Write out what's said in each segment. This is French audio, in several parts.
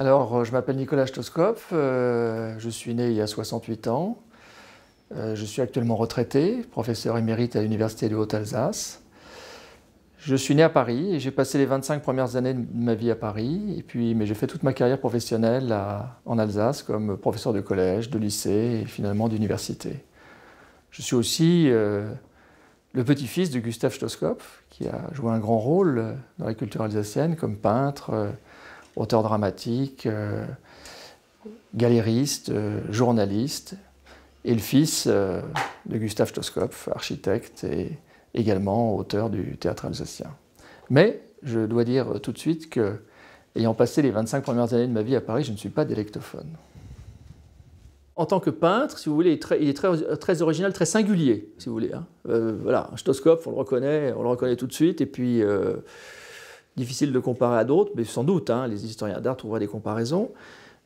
Alors, euh, je m'appelle Nicolas Stoskopf, euh, je suis né il y a 68 ans. Euh, je suis actuellement retraité, professeur émérite à l'Université de Haute-Alsace. Je suis né à Paris et j'ai passé les 25 premières années de ma vie à Paris. Et puis, mais j'ai fait toute ma carrière professionnelle en Alsace comme professeur de collège, de lycée et finalement d'université. Je suis aussi le petit-fils de Gustave Stoskopf, qui a joué un grand rôle dans la culture alsacienne comme peintre auteur dramatique, euh, galériste, euh, journaliste, et le fils euh, de Gustave Stoskopf, architecte et également auteur du théâtre alsacien. Mais je dois dire tout de suite que, ayant passé les 25 premières années de ma vie à Paris, je ne suis pas délectophone. En tant que peintre, si vous voulez, il est très, original, très singulier, si vous voulez. Hein. voilà, Stoskopf, on le reconnaît, on le reconnaît tout de suite, et puis difficile de comparer à d'autres, mais sans doute, hein, les historiens d'art trouveraient des comparaisons.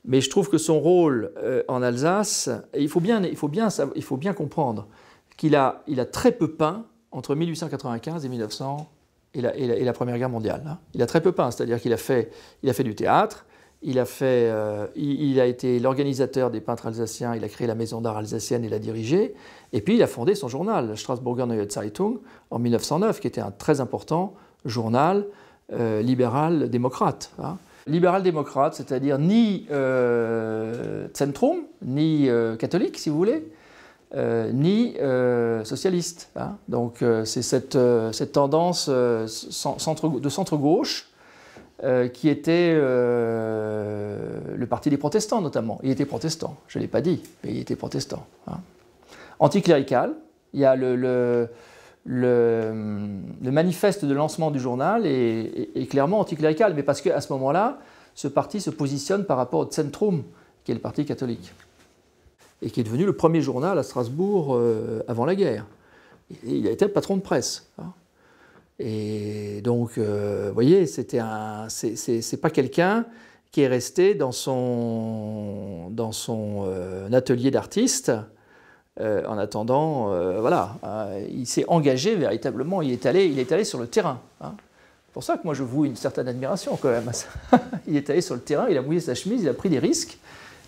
Mais je trouve que son rôle euh, en Alsace, il faut bien, il faut bien, il faut bien comprendre qu'il a, il a très peu peint entre 1895 et 1900 et la, Première Guerre mondiale. Hein. Il a très peu peint, c'est-à-dire qu'il a fait, il a fait du théâtre, il a, fait, euh, il, a été l'organisateur des peintres alsaciens, il a créé la maison d'art alsacienne et l'a dirigée, et puis il a fondé son journal, Strasburger Neue Zeitung, en 1909, qui était un très important journal euh, libéral-démocrate. Hein. Libéral-démocrate, c'est-à-dire ni euh, centrum, ni euh, catholique, si vous voulez, euh, ni socialiste. Hein. Donc c'est cette, cette, tendance centre, de centre-gauche qui était le parti des protestants, notamment. Il était protestant, je ne l'ai pas dit, mais il était protestant. Hein. Anticlérical, il y a le le, manifeste de lancement du journal est, clairement anticlérical, mais parce qu'à ce moment-là, ce parti se positionne par rapport au Centrum, qui est le parti catholique, et qui est devenu le premier journal à Strasbourg euh, avant la guerre. il a été le patron de presse. Hein. Et donc, euh, vous voyez, ce n'est pas quelqu'un qui est resté dans son, dans son euh, atelier d'artiste euh, en attendant, euh, voilà, euh, il s'est engagé véritablement, il est allé, il est allé sur le terrain. Hein. C'est pour ça que moi je voue une certaine admiration quand même. il est allé sur le terrain, il a mouillé sa chemise, il a pris des risques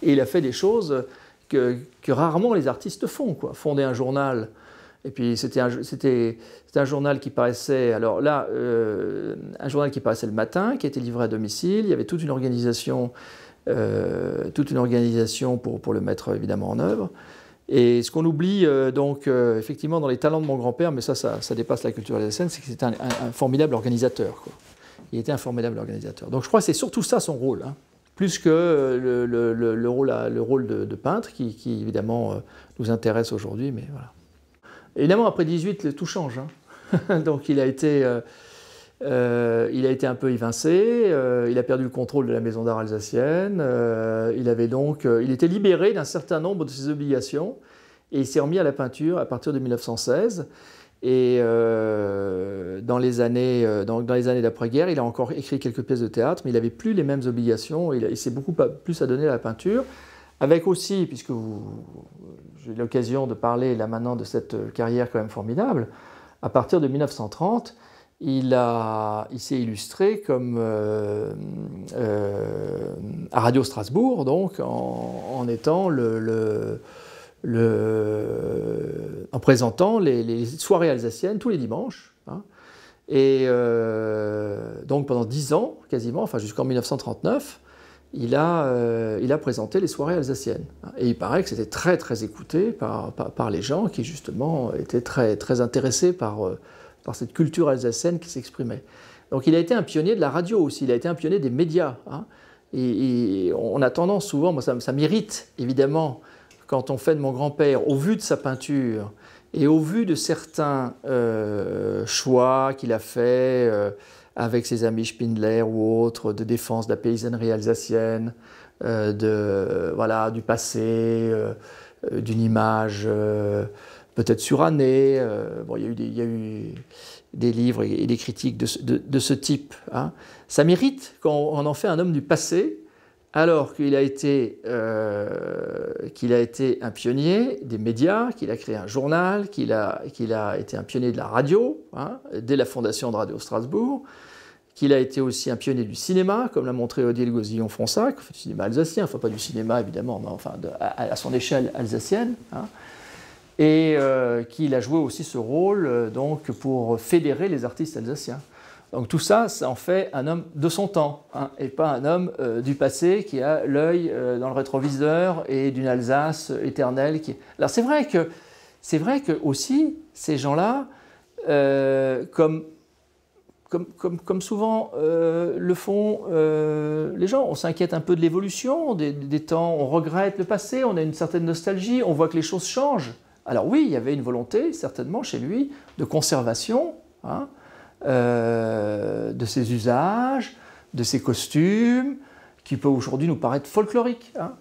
et il a fait des choses que, rarement les artistes font. Fonder un journal, et puis c'était un, journal qui paraissait, alors là, un journal qui paraissait le matin, qui était livré à domicile, il y avait toute une organisation, toute une organisation pour, pour le mettre évidemment en œuvre. Et ce qu'on oublie, euh, donc, euh, effectivement, dans les talents de mon grand-père, mais ça, ça, dépasse la culture de la scène, c'est qu'il était un, formidable organisateur. Il était un formidable organisateur. Donc je crois que c'est surtout ça son rôle, hein. plus que euh, le, rôle, le rôle de, peintre, qui, évidemment nous intéresse aujourd'hui, mais voilà. Évidemment, après 18, tout change. Hein. donc il a été... Euh, il a été un peu évincé, euh, il a perdu le contrôle de la maison d'art alsacienne, euh, il, avait donc, il était libéré d'un certain nombre de ses obligations et il s'est remis à la peinture à partir de 1916. Et dans les années, dans, années d'après-guerre, il a encore écrit quelques pièces de théâtre, mais il n'avait plus les mêmes obligations, il, il s'est beaucoup plus adonné à la peinture, avec aussi, puisque j'ai l'occasion de parler là maintenant de cette carrière quand même formidable, à partir de 1930, il, a, il s'est illustré comme euh, euh, à Radio Strasbourg, donc en, étant le, le, en présentant les, soirées alsaciennes tous les dimanches. Hein. Et euh, donc pendant dix ans, quasiment, enfin jusqu'en 1939, il a, il a, présenté les soirées alsaciennes. Hein. Et il paraît que c'était très très écouté par, par, par, les gens qui justement étaient très très intéressés par, par cette culture alsacienne qui s'exprimait. Donc il a été un pionnier de la radio aussi, il a été un pionnier des médias. Hein. Et, on a tendance souvent, moi ça, m'irrite évidemment, quand on fait de mon grand-père, au vu de sa peinture et au vu de certains euh, choix qu'il a fait euh, avec ses amis Spindler ou autres, de défense de la paysannerie alsacienne, euh, de, voilà, du passé, d'une image peut-être surannée. Euh, bon, il y a eu des, livres et, des critiques de, ce, type. Hein. Ça mérite qu'on en fait un homme du passé, alors qu'il a, été, euh, qu'il a été un pionnier des médias, qu'il a créé un journal, qu'il a, été un pionnier de la radio, hein, dès la fondation de Radio Strasbourg, qu'il a été aussi un pionnier du cinéma, comme l'a montré Odile Gosillon-Fronsac, du cinéma alsacien, enfin pas du cinéma évidemment, mais enfin à, son échelle alsacienne. Hein et euh, qu'il a joué aussi ce rôle euh, donc pour fédérer les artistes alsaciens. Donc tout ça, ça en fait un homme de son temps, hein, et pas un homme euh, du passé qui a l'œil dans le rétroviseur et d'une Alsace éternelle. Alors c'est vrai que c'est vrai que aussi ces gens-là, comme comme, comme, souvent le font les gens, on s'inquiète un peu de l'évolution des, temps, on regrette le passé, on a une certaine nostalgie, on voit que les choses changent. Alors oui, il y avait une volonté, certainement, chez lui, de conservation hein, euh, de ses usages, de ses costumes, qui peut aujourd'hui nous paraître folklorique. Hein.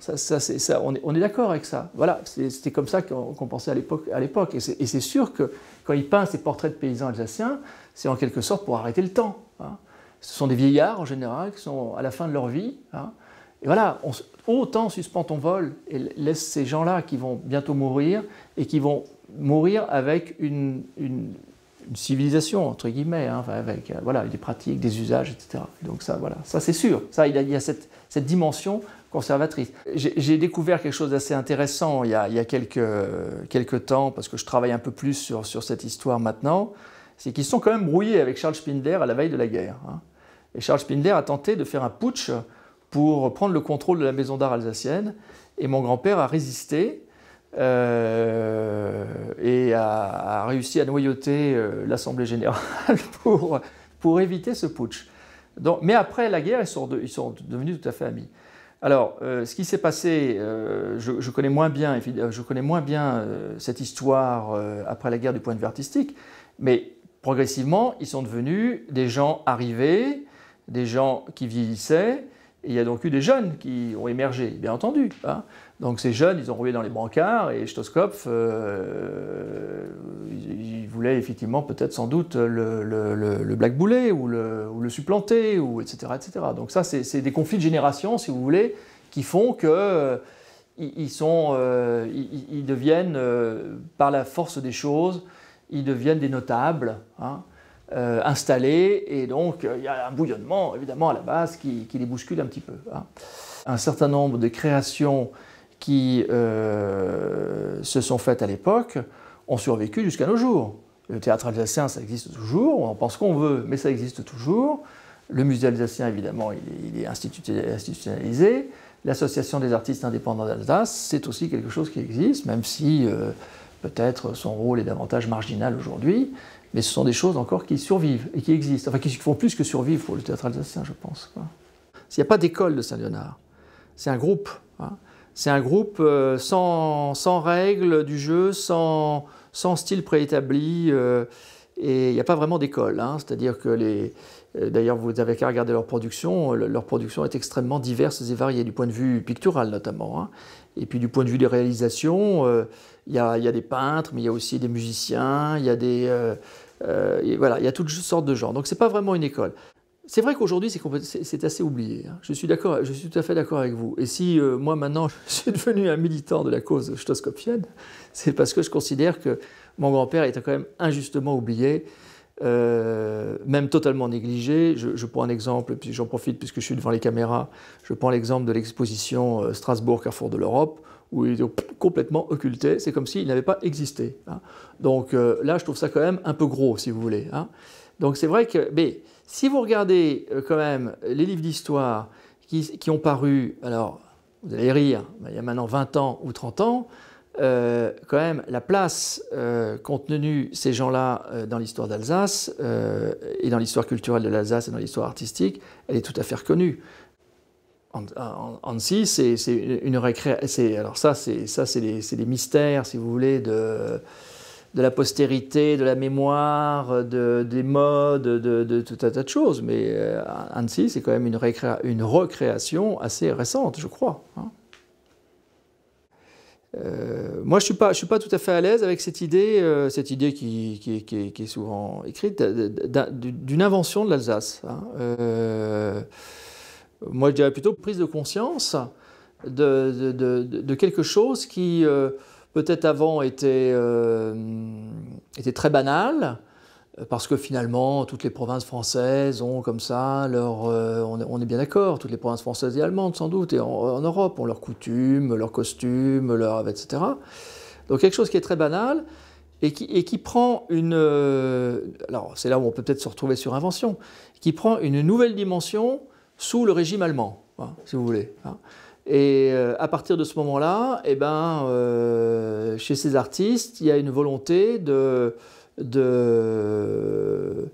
on est, d'accord avec ça. Voilà, c'était comme ça qu'on pensait à l'époque. Et c'est sûr que quand il peint ses portraits de paysans alsaciens, c'est en quelque sorte pour arrêter le temps. Hein. Ce sont des vieillards en général qui sont à la fin de leur vie, et voilà, on, autant suspend ton vol et laisse ces gens-là qui vont bientôt mourir et qui vont mourir avec une, civilisation, entre guillemets, hein, avec euh, voilà, des pratiques, des usages, etc. Donc ça, voilà, c'est sûr. Ça, il y a, cette, dimension conservatrice. J'ai découvert quelque chose d'assez intéressant il y a, quelques, temps, parce que je travaille un peu plus sur, cette histoire maintenant, c'est qu'ils sont quand même brouillés avec Charles Spindler à la veille de la guerre. Hein. Et Charles Spindler a tenté de faire un putsch pour prendre le contrôle de la maison d'art alsacienne. Et mon grand-père a résisté euh, et a, réussi à noyauter euh, l'Assemblée générale pour, éviter ce putsch. mais après la guerre, ils sont, ils sont devenus tout à fait amis. Alors, euh, ce qui s'est passé, je, connais moins bien, je connais moins bien cette histoire après la guerre du point de vue artistique, mais progressivement, ils sont devenus des gens arrivés, des gens qui vieillissaient, il y a donc eu des jeunes qui ont émergé, bien entendu. Hein. Donc ces jeunes, ils ont rouillé dans les brancards et Stoskopf, euh, Ils il, effectivement peut-être sans doute le, le, le, blackbouler ou, le, supplanter, ou etc., etc. Donc ça, c'est des conflits de génération, si vous voulez, qui font que... Euh, ils, sont, euh, deviennent, par la force des choses, ils deviennent des notables. Hein. Euh, installés, et donc euh, il y a un bouillonnement évidemment à la base qui, les bouscule un petit peu. Hein. Un certain nombre de créations qui euh, se sont faites à l'époque ont survécu jusqu'à nos jours. Le théâtre alsacien, ça existe toujours, on en pense qu'on veut, mais ça existe toujours. Le musée alsacien, évidemment, il est, institutionnalisé. L'association des artistes indépendants d'Alsace, c'est aussi quelque chose qui existe, même si Peut-être son rôle est davantage marginal aujourd'hui, mais ce sont des choses encore qui survivent et qui existent, enfin qui font plus que survivre pour le théâtre alsacien, je pense. Il n'y a pas d'école de Saint-Léonard, c'est un groupe. Hein. C'est un groupe euh, sans, sans, règles du jeu, sans, style préétabli, euh, et il n'y a pas vraiment d'école. Hein. C'est-à-dire que les, euh, d'ailleurs, vous avez qu'à regarder leur production. Euh, leur production est extrêmement diverse et variée, du point de vue pictural notamment. Hein. Et puis du point de vue des réalisations, euh, il y, a des peintres, mais il y a aussi des musiciens, il y a toutes sortes de gens. Donc ce n'est pas vraiment une école. C'est vrai qu'aujourd'hui, c'est assez oublié. Hein. Je suis je suis tout à fait d'accord avec vous. Et si moi maintenant, je suis devenu un militant de la cause stoscopienne, c'est parce que je considère que mon grand-père était quand même injustement oublié euh, même totalement négligé. Je, prends un exemple, puis j'en profite puisque je suis devant les caméras, je prends l'exemple de l'exposition euh, Strasbourg, Carrefour de l'Europe, où il est complètement occulté, c'est comme s'il n'avait pas existé. Hein. Donc euh, là, je trouve ça quand même un peu gros, si vous voulez. Hein. Donc c'est vrai que, mais si vous regardez quand même les livres d'histoire qui, qui, ont paru, alors vous allez rire, il y a maintenant 20 ans ou 30 ans, euh, quand même la place euh, qu'ont ces gens-là euh, dans l'histoire d'Alsace euh, et dans l'histoire culturelle de l'Alsace et dans l'histoire artistique, elle est tout à fait reconnue. Annecy, c'est une récré. Alors ça, c'est ça, c'est les, mystères, si vous voulez, de, de la postérité, de la mémoire, de, des modes, de, tout un tas de choses. Mais Annecy, c'est quand même une, récré... une recréation assez récente, je crois. Hein. Euh, moi, je ne suis, pas, je suis pas tout à fait à l'aise avec cette idée, euh, cette idée qui, est souvent écrite, d'une invention de l'Alsace. Hein. Euh, moi, je dirais plutôt prise de conscience de, quelque chose qui, peut-être avant, était très banal, euh, parce que finalement, toutes les provinces françaises ont comme ça leur... Euh, on, est bien d'accord, toutes les provinces françaises et allemandes sans doute, et en, Europe, ont leurs coutumes, leurs costumes, leur, etc. Donc quelque chose qui est très banal et qui, et qui prend une... Euh, alors c'est là où on peut peut-être se retrouver sur invention, qui prend une nouvelle dimension sous le régime allemand, hein, si vous voulez. Hein. Et à partir de ce moment-là, et eh ben, chez ces artistes, il y a une volonté de de,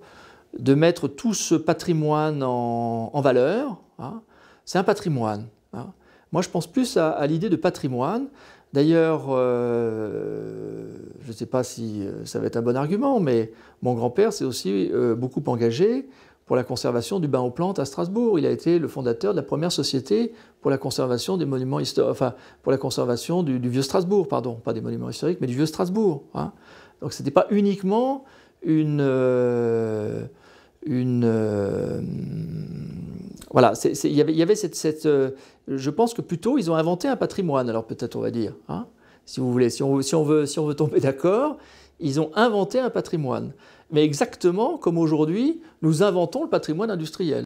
mettre tout ce patrimoine en, valeur. Hein. C'est un patrimoine. Hein. Moi, je pense plus à, l'idée de patrimoine. D'ailleurs, euh, je ne sais pas si euh, ça va être un bon argument, mais mon grand-père s'est aussi euh, beaucoup engagé pour la conservation du bain aux plantes à Strasbourg. Il a été le fondateur de la première société pour la conservation des monuments enfin, pour la conservation du, vieux Strasbourg, pardon, pas des monuments historiques, mais du vieux Strasbourg. Hein. Donc ce n'était pas uniquement une... Euh, euh, voilà, il y avait, y avait cette... Euh, je pense que plutôt, ils ont inventé un patrimoine, alors peut-être on va dire, hein, si vous voulez, si on, veut, si on veut tomber d'accord, ils ont inventé un patrimoine. Mais exactement comme aujourd'hui, nous inventons le patrimoine industriel.